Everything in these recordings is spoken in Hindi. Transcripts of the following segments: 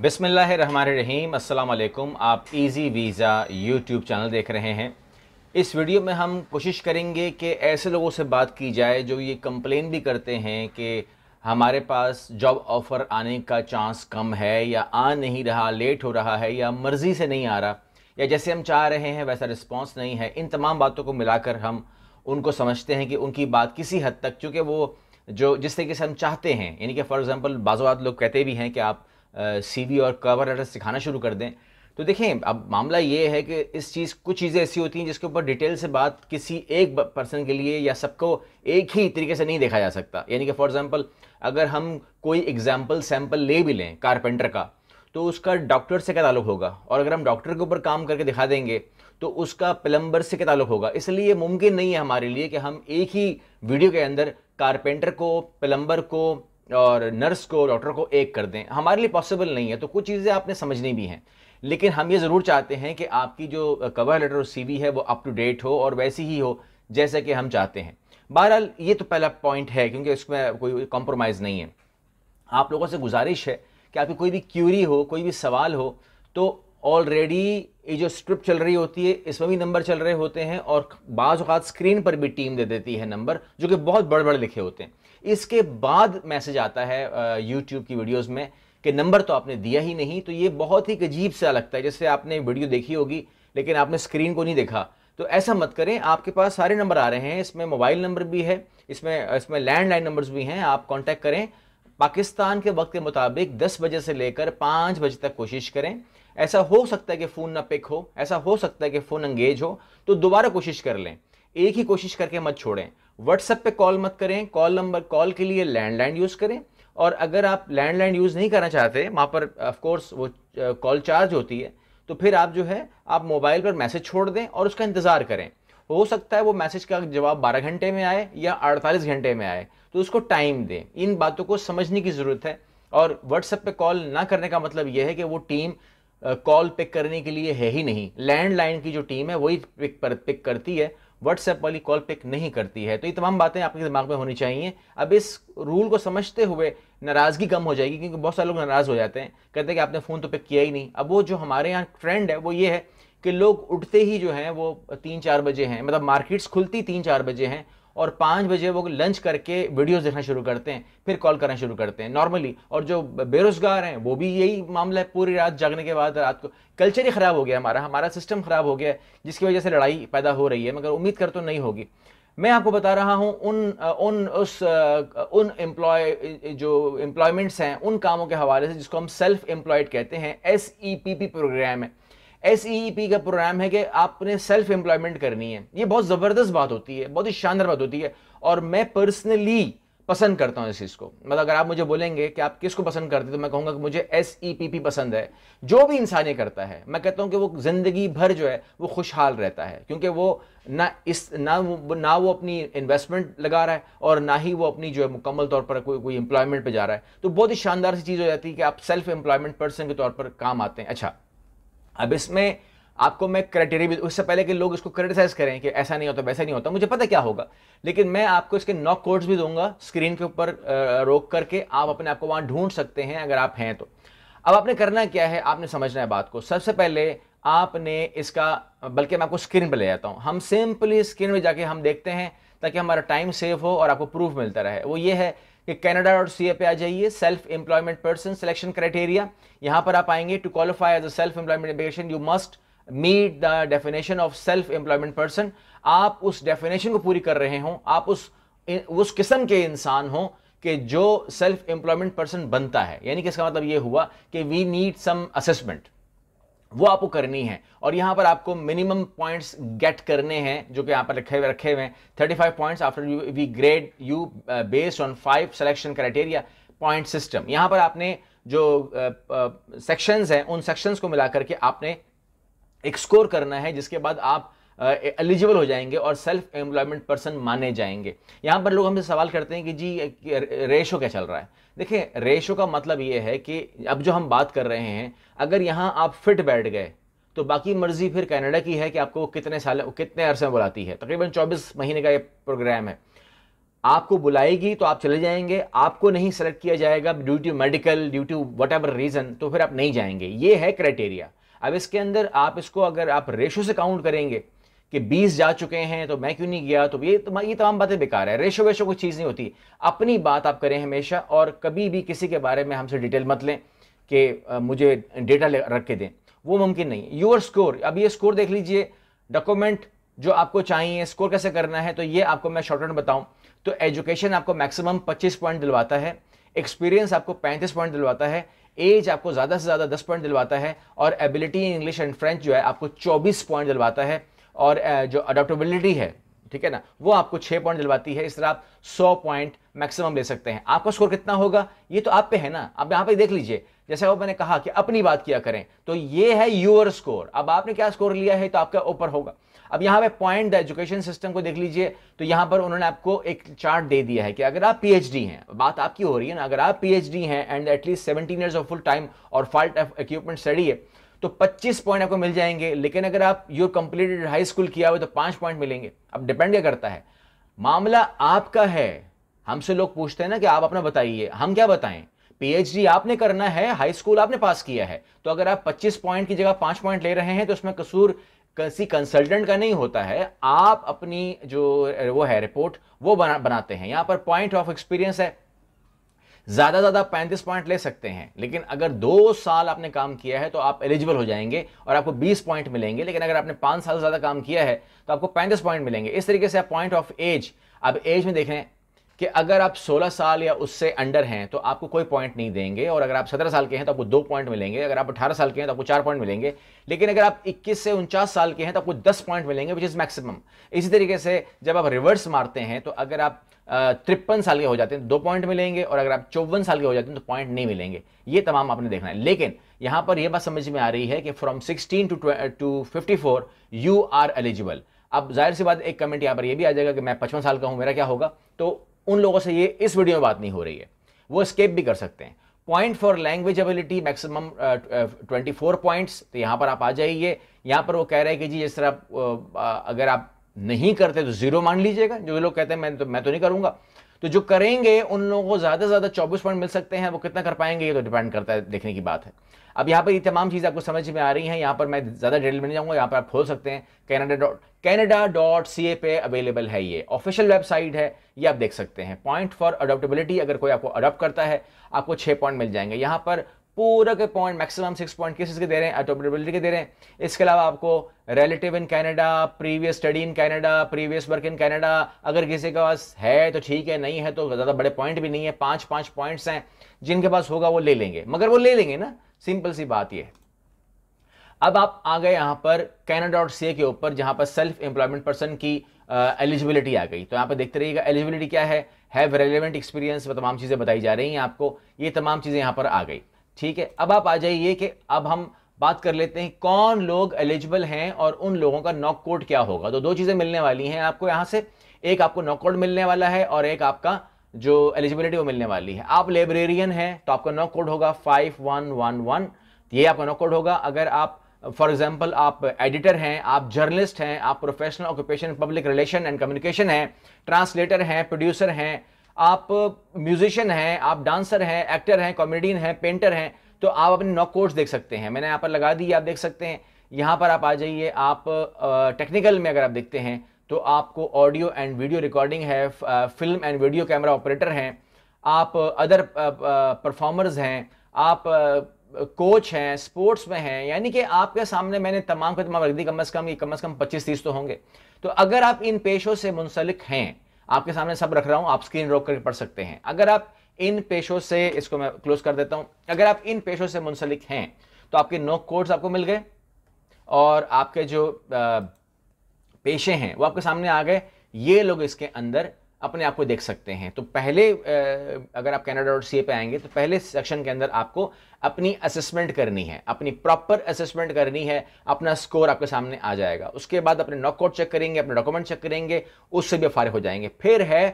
बिसमीम अल्लाम आप इजी वीज़ा यूट्यूब चैनल देख रहे हैं इस वीडियो में हम कोशिश करेंगे कि ऐसे लोगों से बात की जाए जो ये कंप्लेन भी करते हैं कि हमारे पास जॉब ऑफ़र आने का चांस कम है या आ नहीं रहा लेट हो रहा है या मर्ज़ी से नहीं आ रहा या जैसे हम चाह रहे हैं वैसा रिस्पॉन्स नहीं है इन तमाम बातों को मिलाकर हम उनको समझते हैं कि उनकी बात किसी हद तक चूँकि वो जो जिस तरीके से हम चाहते हैं यानी कि फ़ॉर एग्ज़ाम्पल बाज़ात लोग कहते भी हैं कि आप सीवी और कवर लेटर सिखाना शुरू कर दें तो देखें अब मामला ये है कि इस चीज़ कुछ चीज़ें ऐसी होती हैं जिसके ऊपर डिटेल से बात किसी एक पर्सन के लिए या सबको एक ही तरीके से नहीं देखा जा सकता यानी कि फॉर एग्ज़ाम्पल अगर हम कोई एग्जाम्पल सैम्पल ले भी लें कारपेंटर का तो उसका डॉक्टर से क्या ताल्लुक होगा और अगर हम डॉक्टर के ऊपर काम करके दिखा देंगे तो उसका प्लम्बर से क्या ताल्लुक होगा इसलिए मुमकिन नहीं है हमारे लिए कि हम एक ही वीडियो के अंदर कारपेंटर को प्लम्बर को और नर्स को डॉक्टर को एक कर दें हमारे लिए पॉसिबल नहीं है तो कुछ चीज़ें आपने समझनी भी हैं लेकिन हम ये ज़रूर चाहते हैं कि आपकी जो कवर लेटर और सीवी है वो अप टू डेट हो और वैसी ही हो जैसे कि हम चाहते हैं बहरहाल ये तो पहला पॉइंट है क्योंकि इसमें कोई कॉम्प्रोमाइज़ नहीं है आप लोगों से गुजारिश है कि आपकी कोई भी क्यूरी हो कोई भी सवाल हो तो ऑलरेडी ये जो स्क्रिप्ट चल रही होती है इसमें भी नंबर चल रहे होते हैं और बाज़ात स्क्रीन पर भी टीम दे देती है नंबर जो कि बहुत बड़े बड़े लिखे होते हैं इसके बाद मैसेज आता है यूट्यूब की वीडियोज़ में कि नंबर तो आपने दिया ही नहीं तो ये बहुत ही अजीब सा लगता है जैसे आपने वीडियो देखी होगी लेकिन आपने स्क्रीन को नहीं देखा तो ऐसा मत करें आपके पास सारे नंबर आ रहे हैं इसमें मोबाइल नंबर भी है इसमें इसमें लैंडलाइन नंबर्स भी हैं आप कांटेक्ट करें पाकिस्तान के वक्त के मुताबिक 10 बजे से लेकर 5 बजे तक कोशिश करें ऐसा हो सकता है कि फ़ोन ना पिक हो ऐसा हो सकता है कि फ़ोन एंगेज हो तो दोबारा कोशिश कर लें एक ही कोशिश करके मत छोड़ें व्हाट्सएप पे कॉल मत करें कॉल नंबर कॉल के लिए लैंडलाइन यूज़ करें और अगर आप लैंडलाइन यूज़ नहीं करना चाहते वहाँ पर ऑफकोर्स वो कॉल चार्ज होती है तो फिर आप जो है आप मोबाइल पर मैसेज छोड़ दें और उसका इंतज़ार करें हो सकता है वो मैसेज का जवाब 12 घंटे में आए या 48 घंटे में आए तो उसको टाइम दें इन बातों को समझने की ज़रूरत है और व्हाट्सएप पे कॉल ना करने का मतलब यह है कि वो टीम कॉल पिक करने के लिए है ही नहीं लैंडलाइन की जो टीम है वही पिक पर पिक करती है व्हाट्सएप वाली कॉल पिक नहीं करती है तो ये तमाम बातें आपके दिमाग में होनी चाहिए अब इस रूल को समझते हुए नाराज़गी कम हो जाएगी क्योंकि बहुत सारे लोग नाराज़ हो जाते हैं कहते हैं कि आपने फ़ोन तो पिक किया ही नहीं अब वो जो हमारे यहाँ ट्रेंड है वो ये है कि लोग उठते ही जो हैं वो तीन चार बजे हैं मतलब मार्केट्स खुलती तीन चार बजे हैं और पाँच बजे वो लंच करके वीडियोस देखना शुरू करते हैं फिर कॉल करना शुरू करते हैं नॉर्मली और जो बेरोजगार हैं वो भी यही मामला है पूरी रात जागने के बाद रात को कल्चर ही ख़राब हो गया हमारा हमारा सिस्टम ख़राब हो गया जिसकी वजह से लड़ाई पैदा हो रही है मगर उम्मीद कर तो नहीं होगी मैं आपको बता रहा हूँ उन उन उस उन एम्प्लॉय जो एम्प्लॉयमेंट्स हैं उन कामों के हवाले से जिसको हम सेल्फ एम्प्लॉयड कहते हैं S E P P program है एस पी e e का प्रोग्राम है कि आपने सेल्फ एम्प्लॉयमेंट करनी है ये बहुत ज़बरदस्त बात होती है बहुत ही शानदार बात होती है और मैं पर्सनली पसंद करता हूँ इस चीज़ को मतलब अगर आप मुझे बोलेंगे कि आप किसको पसंद करते तो मैं कहूँगा कि मुझे एस ई पी पी पसंद है जो भी इंसान ये करता है मैं कहता हूँ कि वो ज़िंदगी भर जो है वो खुशहाल रहता है क्योंकि वो ना इस ना वो ना वो अपनी इन्वेस्टमेंट लगा रहा है और ना ही वो अपनी जो है मुकम्मल तौर पर कोई कोई एम्प्लॉयमेंट पर जा रहा है तो बहुत ही शानदार सी चीज़ हो जाती है कि आप सेल्फ एम्प्लॉयमेंट पर्सन के तौर पर काम आते हैं अच्छा अब इसमें आपको मैं क्राइटेरिया भी उससे पहले कि लोग इसको क्रिटिसाइज करें कि ऐसा नहीं होता वैसा नहीं होता मुझे पता क्या होगा लेकिन मैं आपको इसके नॉक कोड्स भी दूंगा स्क्रीन के ऊपर रोक करके आप अपने आप को वहाँ ढूंढ सकते हैं अगर आप हैं तो अब आपने करना क्या है आपने समझना है बात को सबसे पहले आपने इसका बल्कि मैं आपको स्क्रीन पर ले जाता हूँ हम सिंपली स्क्रीन पर जाके हम देखते हैं ताकि हमारा टाइम सेव हो और आपको प्रूफ मिलता रहे वो ये है कि कैनेडा और सी पे आ जाइए self employment person selection criteria यहां पर आप आएंगे to qualify as a self employment application you must meet the definition of self employment person आप उस डेफिनेशन को पूरी कर रहे हो आप उस उस किस्म के इंसान हो कि जो सेल्फ एम्प्लॉयमेंट पर्सन बनता है यानी कि इसका मतलब यह हुआ कि वी नीड सम असेसमेंट वो आपको करनी है और यहाँ पर आपको मिनिमम पॉइंट्स गेट करने हैं जो कि यहां पर रखे रखे हुए हैं thirty five points after you we grade you based on five selection criteria point system यहाँ पर आपने जो सेक्शंस uh, uh, हैं उन सेक्शंस को मिला करके आपने एक स्कोर करना है जिसके बाद आप एलिजिबल uh, हो जाएंगे और सेल्फ एम्प्लॉयमेंट पर्सन माने जाएंगे यहाँ पर लोग हमसे सवाल करते हैं कि जी रेशो uh, क्या चल रहा है देखिए रेशो का मतलब ये है कि अब जो हम बात कर रहे हैं अगर यहाँ आप फिट बैठ गए तो बाकी मर्जी फिर कनाडा की है कि आपको कितने साल कितने अरसे में बुलाती है तकरीबन 24 महीने का ये प्रोग्राम है आपको बुलाएगी तो आप चले जाएंगे आपको नहीं सेलेक्ट किया जाएगा due to medical due to whatever reason तो फिर आप नहीं जाएंगे ये है क्राइटेरिया अब इसके अंदर आप इसको अगर आप रेशो से काउंट करेंगे कि बीस जा चुके हैं तो मैं क्यों नहीं गया तो ये तो ये तमाम बातें बेकार है रेशो वेशो कोई चीज़ नहीं होती अपनी बात आप करें हमेशा और कभी भी किसी के बारे में हमसे डिटेल मत लें कि मुझे डेटा रख के दें वो मुमकिन नहीं है योर स्कोर अब ये स्कोर देख लीजिए डॉक्यूमेंट जो आपको चाहिए स्कोर कैसे करना है तो ये आपको मैं शॉर्ट में बताऊँ तो एजुकेशन आपको मैक्सिमम 25 पॉइंट दिलवाता है एक्सपीरियंस आपको 35 पॉइंट दिलवाता है एज आपको ज़्यादा से ज़्यादा 10 पॉइंट दिलवाता है और ability in English and French जो है आपको 24 पॉइंट दिलवाता है और जो अडोप्टेबिलिटी है ठीक है ना वो आपको छः पॉइंट दिलवाती है इस तरह आप सौ पॉइंट मैक्सिमम ले सकते हैं आपका स्कोर कितना होगा ये तो आप पे है ना आप यहाँ पे देख लीजिए जैसे वो मैंने कहा कि अपनी बात किया करें तो ये है यूअर स्कोर अब आपने क्या स्कोर लिया है तो आपका ऊपर होगा अब यहाँ पे पॉइंट द एजुकेशन सिस्टम को देख लीजिए तो यहाँ पर उन्होंने आपको एक चार्ट दे दिया है कि अगर आप पीएचडी हैं बात आपकी हो रही है ना अगर आप पीएचडी हैं and at least seventeen years of full time और फाल्ट इक्विपमेंट स्टडी है तो 25 पॉइंट आपको मिल जाएंगे लेकिन अगर आप योर कंप्लीटेड हाई स्कूल किया हुआ तो पांच पॉइंट मिलेंगे अब डिपेंड क्या करता है मामला आपका है हमसे लोग पूछते हैं ना कि आप अपना बताइए हम क्या बताएं पीएचडी आपने करना है हाई स्कूल आपने पास किया है तो अगर आप 25 पॉइंट की जगह पांच पॉइंट ले रहे हैं तो उसमें कसूर किसी कंसल्टेंट का नहीं होता है आप अपनी जो वो है रिपोर्ट वो बना बनाते हैं यहां पर पॉइंट ऑफ एक्सपीरियंस है ज़्यादा ज़्यादा पैंतीस पॉइंट ले सकते हैं लेकिन अगर दो साल आपने काम किया है तो आप एलिजिबल हो जाएंगे और आपको बीस पॉइंट मिलेंगे लेकिन अगर आपने पांच साल से ज़्यादा काम किया है तो आपको पैंतीस पॉइंट मिलेंगे इस तरीके से आप पॉइंट ऑफ एज आप एज में देखें कि अगर आप 16 साल या उससे अंडर हैं तो आपको कोई पॉइंट नहीं देंगे और अगर आप 17 साल के हैं तो आपको दो पॉइंट मिलेंगे अगर आप 18 साल के हैं तो आपको चार पॉइंट मिलेंगे लेकिन अगर आप 21 से उनचास साल के हैं तो आपको 10 पॉइंट मिलेंगे विच इज़ मैक्सिमम इसी तरीके से जब आप रिवर्स मारते हैं तो अगर आप तिरपन साल के हो जाते हैं दो पॉइंट मिलेंगे और अगर आप चौवन साल के हो जाते हैं तो पॉइंट नहीं मिलेंगे ये तमाम आपने देखना है लेकिन यहाँ पर यह बात समझ में आ रही है कि from sixteen to to fifty you are eligible अब जाहिर सी बात एक कमेंट यहाँ पर यह भी आ जाएगा कि मैं पचपन साल का हूँ मेरा क्या होगा तो उन लोगों से ये इस वीडियो में बात नहीं हो रही है वो स्केप भी कर सकते हैं point for language ability maximum twenty four points तो यहाँ पर आप आ जाइए यहाँ पर वो कह रहे हैं कि जी जिस तरह आप, uh, अगर आप नहीं करते तो जीरो मान लीजिएगा जो लोग कहते हैं मैं तो मैं तो नहीं करूँगा तो जो करेंगे उन लोगों को ज़्यादा से ज़्यादा चौबीस पॉइंट मिल सकते हैं वो कितना कर पाएंगे ये तो डिपेंड करता है देखने की बात है अब यहाँ पर ये तमाम चीज़ आपको समझ में आ रही हैं यहाँ पर मैं ज़्यादा डिटेल में जाऊंगा जाऊँगा यहाँ पर आप खोल सकते हैं Canada dot Canada dot C A पे अवेलेबल है ये ऑफिशियल वेबसाइट है ये आप देख सकते हैं पॉइंट फॉर अडोप्टेबिलिटी अगर कोई आपको अडोप्ट करता है आपको छः पॉइंट मिल जाएंगे यहाँ पर पूरा के पॉइंट मैक्सिमम सिक्स पॉइंट किस के दे रहे हैं अटोबिलिटी के दे रहे हैं इसके अलावा आपको relative in Canada previous study in Canada previous work in Canada अगर किसी के पास है तो ठीक है नहीं है तो ज़्यादा बड़े पॉइंट भी नहीं है पाँच पाँच पॉइंट्स हैं जिनके पास होगा वो ले लेंगे मगर वो ले लेंगे ना सिंपल सी बात यह अब आप आ गए यहाँ पर कैनेडा डॉट सी के ऊपर जहाँ पर सेल्फ एम्प्लॉयमेंट पर्सन की एलिजिबिलिटी uh, आ गई तो यहाँ पर देखते रहिएगा एलिजिबिलिटी क्या है हैव रेलिवेंट एक्सपीरियंस वो तमाम चीज़ें बताई जा रही हैं आपको ये तमाम चीज़ें यहाँ पर आ गई ठीक है अब आप आ जाइए कि अब हम बात कर लेते हैं कौन लोग एलिजिबल हैं और उन लोगों का नॉक कोड क्या होगा तो दो चीज़ें मिलने वाली हैं आपको यहाँ से एक आपको नॉक कोड मिलने वाला है और एक आपका जो एलिजिबिलिटी वो मिलने वाली है आप लाइब्रेरियन हैं तो आपका नॉक कोड होगा फाइव वन वन वन ये आपका नॉक कोड होगा अगर आप फॉर एग्जाम्पल आप एडिटर हैं आप जर्नलिस्ट हैं आप professional occupation public relation and communication हैं ट्रांसलेटर हैं प्रोड्यूसर हैं आप म्यूजिशियन हैं आप डांसर हैं एक्टर हैं कॉमेडियन हैं पेंटर हैं तो आप अपने नॉक कोर्स देख सकते हैं मैंने यहाँ पर लगा दी आप देख सकते हैं यहाँ पर आप आ जाइए आप टेक्निकल में अगर आप देखते हैं तो आपको ऑडियो एंड वीडियो रिकॉर्डिंग है film and video camera operator हैं आप अदर परफॉर्मर्स हैं आप कोच हैं स्पोर्ट्स में हैं यानी कि आपके सामने मैंने तमाम के तमाम रख दी कम अज़ कम कम अज़ कम पच्चीस तीस तो होंगे तो अगर आप इन पेशों से मुंसलिक हैं आपके सामने सब रख रहा हूं आप स्क्रीन रोक करके पढ़ सकते हैं अगर आप इन पेशों से इसको मैं क्लोज कर देता हूं अगर आप इन पेशों से मुंसलिक हैं तो आपके नो कोड्स आपको मिल गए और आपके जो पेशे हैं वो आपके सामने आ गए ये लोग इसके अंदर अपने आप को देख सकते हैं तो पहले अगर आप कैनेडा डॉट सी पे आएंगे तो पहले सेक्शन के अंदर आपको अपनी असेसमेंट करनी है अपनी प्रॉपर असेसमेंट करनी है अपना स्कोर आपके सामने आ जाएगा उसके बाद अपने नॉकआउट चेक करेंगे अपने डॉक्यूमेंट चेक करेंगे उससे भी फारिग हो जाएंगे फिर है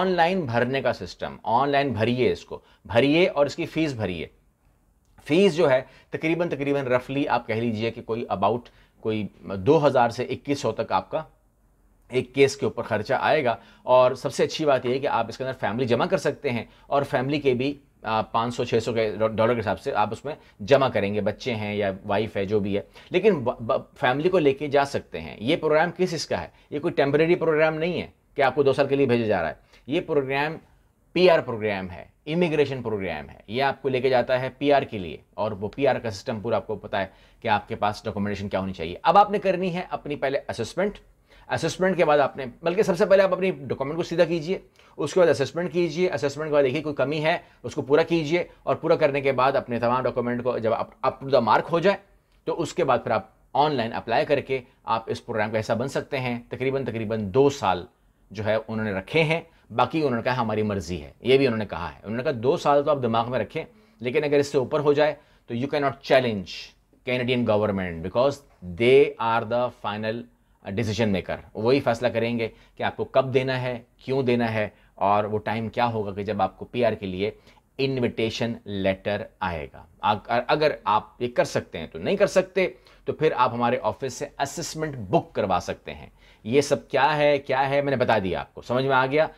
ऑनलाइन भरने का सिस्टम ऑनलाइन भरिए इसको भरिए और इसकी फीस भरिए फीस जो है तकरीबन तकरीबन रफली आप कह लीजिए कि कोई अबाउट कोई हजार से सौ तक आपका एक केस के ऊपर खर्चा आएगा और सबसे अच्छी बात यह है कि आप इसके अंदर फैमिली जमा कर सकते हैं और फैमिली के भी पाँच सौ छः सौ के डॉलर के हिसाब से आप उसमें जमा करेंगे बच्चे हैं या वाइफ है जो भी है लेकिन फैमिली को लेके जा सकते हैं ये प्रोग्राम किस इसका है ये कोई टेम्परेरी प्रोग्राम नहीं है कि आपको दो साल के लिए भेजा जा रहा है ये प्रोग्राम पी प्रोग्राम है इमिग्रेशन प्रोग्राम है ये आपको लेके जाता है पी के लिए और वो पी का सिस्टम पूरा आपको पता है कि आपके पास डॉक्यूमेंटेशन क्या होनी चाहिए अब आपने करनी है अपनी पहले असेसमेंट असेसमेंट के बाद आपने बल्कि सबसे पहले आप अपनी डॉक्यूमेंट को सीधा कीजिए उसके बाद असेसमेंट कीजिए असेसमेंट के बाद देखिए कोई कमी है उसको पूरा कीजिए और पूरा करने के बाद अपने तमाम डॉक्यूमेंट को जब अप टू द मार्क हो जाए तो उसके बाद फिर आप ऑनलाइन अप्लाई करके आप इस प्रोग्राम का हिस्सा बन सकते हैं तकरीबन तकरीबन दो साल जो है उन्होंने रखे हैं बाकी उन्होंने कहा हमारी मर्जी है ये भी उन्होंने कहा है उन्होंने कहा दो साल तो आप दिमाग में रखें लेकिन अगर इससे ऊपर हो जाए तो you can not challenge Canadian government because they are the final decision maker वही फैसला करेंगे कि आपको कब देना है क्यों देना है और वो टाइम क्या होगा कि जब आपको पीआर के लिए इनविटेशन लेटर आएगा अगर आप ये कर सकते हैं तो नहीं कर सकते तो फिर आप हमारे ऑफिस से असेसमेंट बुक करवा सकते हैं ये सब क्या है क्या है मैंने बता दिया आपको समझ में आ गया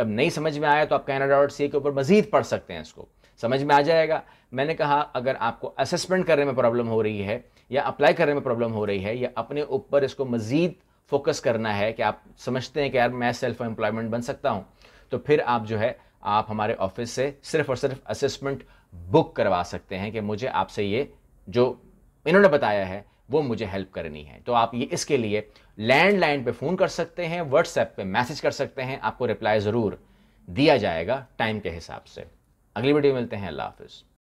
अब नहीं समझ में आया तो आप कैनाडा डॉट सी के ऊपर मजीद पढ़ सकते हैं इसको समझ में आ जाएगा मैंने कहा अगर आपको असेसमेंट करने में प्रॉब्लम हो रही है या अप्लाई करने में प्रॉब्लम हो रही है या अपने ऊपर इसको मज़ीद फोकस करना है कि आप समझते हैं कि यार मैं सेल्फ एम्प्लॉयमेंट बन सकता हूँ तो फिर आप जो है आप हमारे ऑफिस से सिर्फ और सिर्फ असेसमेंट बुक करवा सकते हैं कि मुझे आपसे ये जो इन्होंने बताया है वो मुझे हेल्प करनी है तो आप ये इसके लिए लैंडलाइन पे फ़ोन कर सकते हैं व्हाट्सएप पे मैसेज कर सकते हैं आपको रिप्लाई ज़रूर दिया जाएगा टाइम के हिसाब से अगली वीडियो मिलते हैं अल्लाह हाफिज़